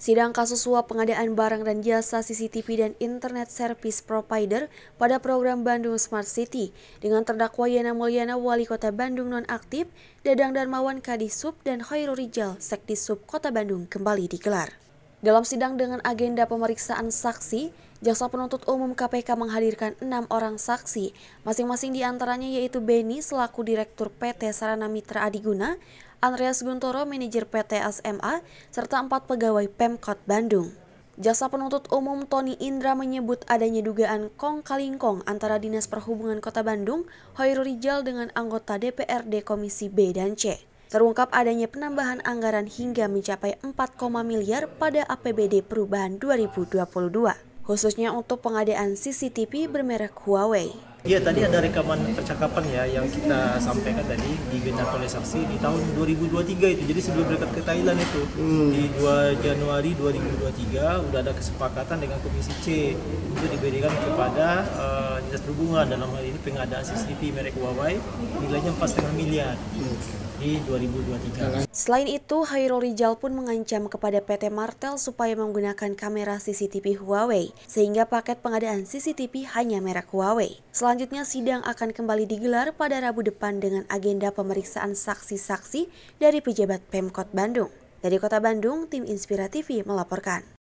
Sidang kasus suap pengadaan barang dan jasa CCTV dan Internet Service Provider pada program Bandung Smart City dengan terdakwa Yana Mulyana Wali Kota Bandung nonaktif, Dadang Darmawan Kadisub dan Khairul Rijal Sekdi Sub Kota Bandung kembali digelar. Dalam sidang dengan agenda pemeriksaan saksi, Jaksa Penuntut Umum KPK menghadirkan enam orang saksi, masing-masing diantaranya yaitu Beni selaku Direktur PT Sarana Mitra Adiguna, Andreas Guntoro, manajer PT SMA, serta empat pegawai Pemkot Bandung. Jasa penuntut umum Tony Indra menyebut adanya dugaan kong kaling antara Dinas Perhubungan Kota Bandung, Hoirul Rijal dengan anggota DPRD Komisi B dan C. Terungkap adanya penambahan anggaran hingga mencapai 4, miliar pada APBD perubahan 2022, khususnya untuk pengadaan CCTV bermerek Huawei. Iya tadi ada rekaman percakapan ya yang kita sampaikan tadi di digenang oleh saksi di tahun 2023 itu. Jadi sebelum berangkat ke Thailand itu hmm. di 2 Januari 2023 udah ada kesepakatan dengan Komisi C untuk diberikan kepada uh, Dinas Perhubungan dalam hal ini pengadaan CCTV merek Huawei nilainya 4,5 miliar di 2023. Selain itu, Hairul Rijal pun mengancam kepada PT Martel supaya menggunakan kamera CCTV Huawei, sehingga paket pengadaan CCTV hanya merek Huawei. Selanjutnya, sidang akan kembali digelar pada Rabu depan dengan agenda pemeriksaan saksi-saksi dari pejabat Pemkot Bandung. Dari Kota Bandung, tim Inspira TV melaporkan.